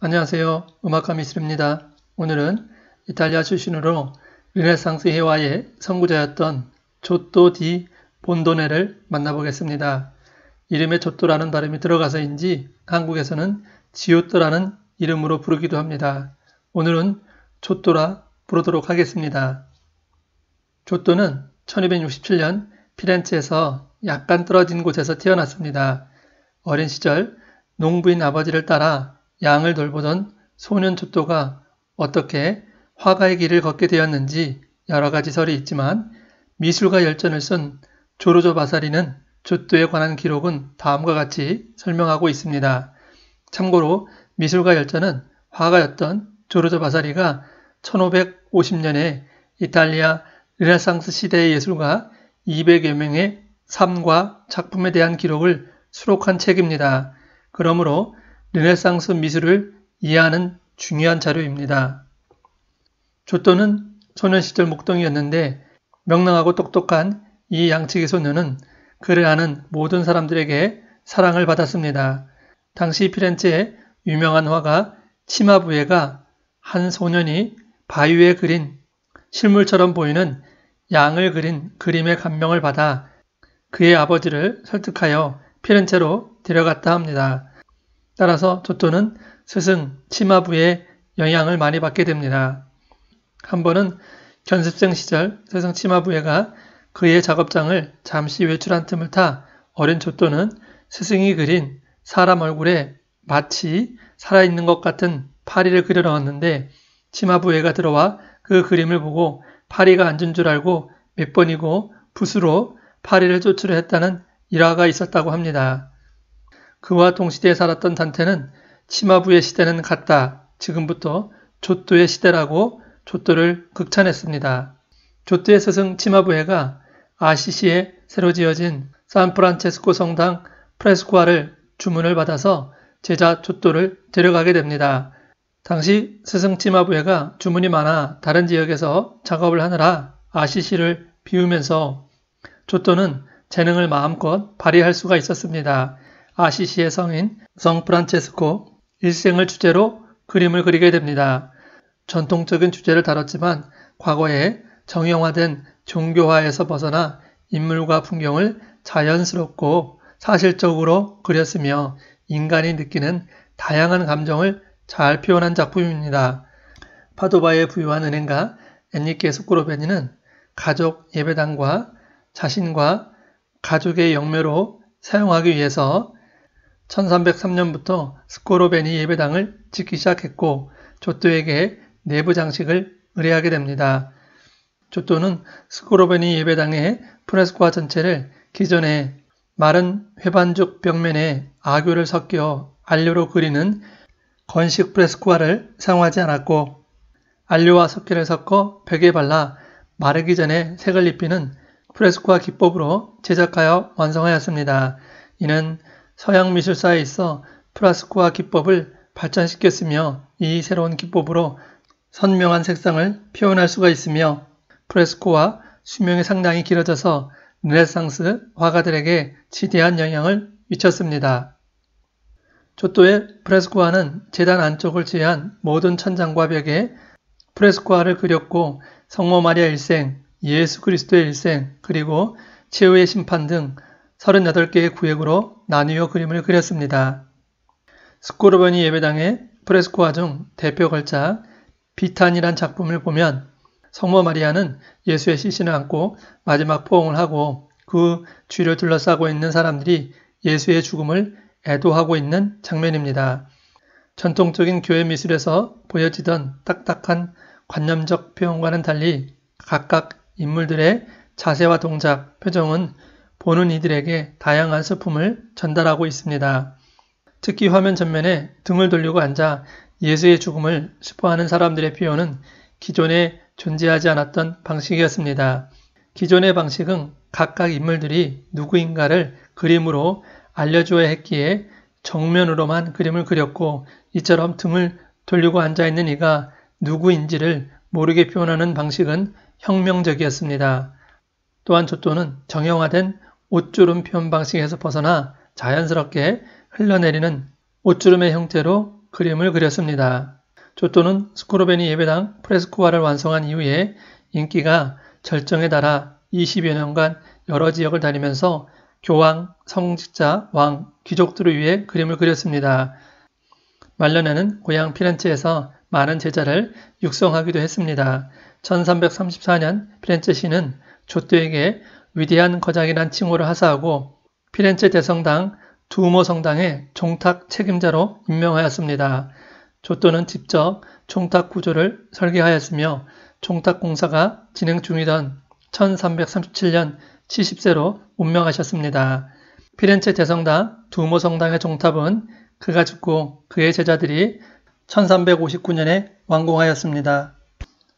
안녕하세요. 음악가 미술입니다. 오늘은 이탈리아 출신으로 르네상스 회화의 선구자였던 조또 디 본도네를 만나보겠습니다. 이름에 조또라는 발음이 들어가서인지 한국에서는 지오또라는 이름으로 부르기도 합니다. 오늘은 조또라 부르도록 하겠습니다. 조또는 1267년 피렌체에서 약간 떨어진 곳에서 태어났습니다. 어린 시절 농부인 아버지를 따라 양을 돌보던 소년 t 토가 어떻게 화가의 길을 걷게 되었는지 여러 가지 설이 있지만 미술과 열전을 쓴 조르조 바사리는 t u 에 관한 기록은 다음과 같이 설명하고 있습니다. 참고로 미술과 열전은 화가였던 조르조 바사리가 1550년에 이탈리아 르네상스 시대의 예술가 200여 명의 삶과 작품에 대한 기록을 수록한 책입니다. 그러므로 르네상스 미술을 이해하는 중요한 자료입니다. 조또는 소년 시절 목동이었는데 명랑하고 똑똑한 이 양치기 소년는 그를 아는 모든 사람들에게 사랑을 받았습니다. 당시 피렌체의 유명한 화가 치마부에가 한 소년이 바위에 그린 실물처럼 보이는 양을 그린 그림의 감명을 받아 그의 아버지를 설득하여 피렌체로 데려갔다 합니다. 따라서 조또는 스승, 치마부의 영향을 많이 받게 됩니다. 한 번은 견습생 시절 스승 치마부에가 그의 작업장을 잠시 외출한 틈을 타 어린 조또는 스승이 그린 사람 얼굴에 마치 살아있는 것 같은 파리를 그려 넣었는데 치마부에가 들어와 그 그림을 보고 파리가 앉은 줄 알고 몇 번이고 붓으로 파리를 쫓으려 했다는 일화가 있었다고 합니다. 그와 동시대에 살았던 단테는 치마부의 시대는 같다. 지금부터 조또의 시대라고 조또를 극찬했습니다. 조또의 스승 치마부에가 아시시에 새로 지어진 산프란체스코 성당 프레스코아를 주문을 받아서 제자 조또를 데려가게 됩니다. 당시 스승 치마부에가 주문이 많아 다른 지역에서 작업을 하느라 아시시를 비우면서 조또는 재능을 마음껏 발휘할 수가 있었습니다. 아시시의 성인 성 프란체스코 일생을 주제로 그림을 그리게 됩니다. 전통적인 주제를 다뤘지만 과거에 정형화된 종교화에서 벗어나 인물과 풍경을 자연스럽고 사실적으로 그렸으며 인간이 느끼는 다양한 감정을 잘 표현한 작품입니다. 파도바의 부유한 은행가 엔리케 스코로베니는 가족 예배당과 자신과 가족의 영매로 사용하기 위해서 1303년부터 스코로베니 예배당을 짓기 시작했고 조또에게 내부 장식을 의뢰하게 됩니다. 조또는 스코로베니 예배당의 프레스코아 전체를 기존의 마른 회반죽 벽면에 아교를 섞여 안료로 그리는 건식 프레스코아를 사용하지 않았고 안료와 석회를 섞어 벽에 발라 마르기 전에 색을 입히는 프레스코아 기법으로 제작하여 완성하였습니다. 이는 서양 미술사에 있어 프라스코아 기법을 발전시켰으며 이 새로운 기법으로 선명한 색상을 표현할 수가 있으며 프레스코와 수명이 상당히 길어져서 르네상스 화가들에게 지대한 영향을 미쳤습니다. 조또의 프레스코아는 재단 안쪽을 제한 외 모든 천장과 벽에 프레스코아를 그렸고 성모 마리아 일생, 예수 그리스도의 일생, 그리고 최후의 심판 등 38개의 구획으로 나뉘어 그림을 그렸습니다. 스코르버니 예배당의 프레스코화 중 대표 걸작 비탄이란 작품을 보면 성모 마리아는 예수의 시신을 안고 마지막 포옹을 하고 그쥐를 둘러싸고 있는 사람들이 예수의 죽음을 애도하고 있는 장면입니다. 전통적인 교회 미술에서 보여지던 딱딱한 관념적 표현과는 달리 각각 인물들의 자세와 동작, 표정은 보는 이들에게 다양한 슬픔을 전달하고 있습니다. 특히 화면 전면에 등을 돌리고 앉아 예수의 죽음을 슬퍼하는 사람들의 표현은 기존에 존재하지 않았던 방식이었습니다. 기존의 방식은 각각 인물들이 누구인가를 그림으로 알려줘야 했기에 정면으로만 그림을 그렸고 이처럼 등을 돌리고 앉아있는 이가 누구인지를 모르게 표현하는 방식은 혁명적이었습니다. 또한 조또는 정형화된 옷주름 표현 방식에서 벗어나 자연스럽게 흘러내리는 옷주름의 형태로 그림을 그렸습니다. 조또는 스코로베니 예배당 프레스코화를 완성한 이후에 인기가 절정에 달하 20여 년간 여러 지역을 다니면서 교황, 성직자, 왕, 귀족들을 위해 그림을 그렸습니다. 말년에는 고향 피렌체에서 많은 제자를 육성하기도 했습니다. 1334년 피렌체시는 조때에게 위대한 거장이란 칭호를 하사하고 피렌체 대성당 두모 성당의 종탁 책임자로 임명하였습니다. 조또는 직접 종탁 구조를 설계하였으며 종탁 공사가 진행 중이던 1337년 70세로 운명하셨습니다. 피렌체 대성당 두모 성당의 종탑은 그가 죽고 그의 제자들이 1359년에 완공하였습니다.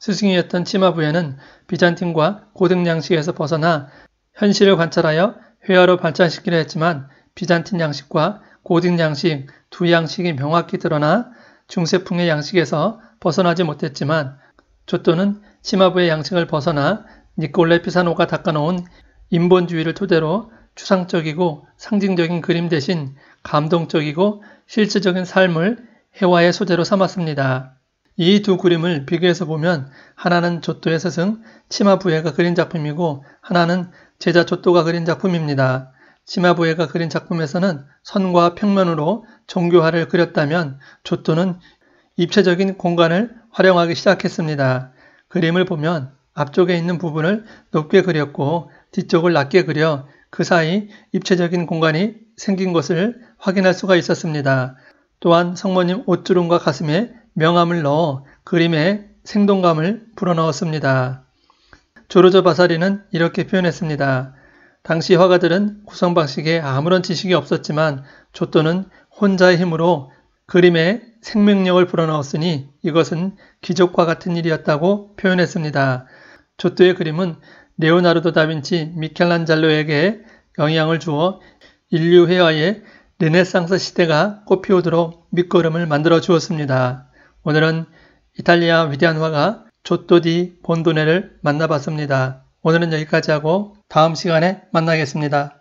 스승이었던 치마부에는 비잔틴과 고등 양식에서 벗어나 현실을 관찰하여 회화로 발전시키려 했지만 비잔틴 양식과 고등 양식 두 양식이 명확히 드러나 중세풍의 양식에서 벗어나지 못했지만 조또는 치마부의 양식을 벗어나 니콜레 피사노가 닦아놓은 인본주의를 토대로 추상적이고 상징적인 그림 대신 감동적이고 실제적인 삶을 해화의 소재로 삼았습니다. 이두 그림을 비교해서 보면 하나는 조또의 스승 치마부에가 그린 작품이고 하나는 제자 조또가 그린 작품입니다. 치마부에가 그린 작품에서는 선과 평면으로 종교화를 그렸다면 조또는 입체적인 공간을 활용하기 시작했습니다. 그림을 보면 앞쪽에 있는 부분을 높게 그렸고 뒤쪽을 낮게 그려 그 사이 입체적인 공간이 생긴 것을 확인할 수가 있었습니다. 또한 성모님 옷주름과 가슴에 명암을 넣어 그림에 생동감을 불어넣었습니다. 조르저 바사리는 이렇게 표현했습니다. 당시 화가들은 구성 방식에 아무런 지식이 없었지만 조또는 혼자의 힘으로 그림에 생명력을 불어넣었으니 이것은 기적과 같은 일이었다고 표현했습니다. 조또의 그림은 레오나르도 다빈치 미켈란젤로에게 영향을 주어 인류 회화의 르네상스 시대가 꽃피우도록 밑거름을 만들어 주었습니다. 오늘은 이탈리아 위대한 화가 조또디 본도네를 만나봤습니다. 오늘은 여기까지 하고 다음 시간에 만나겠습니다.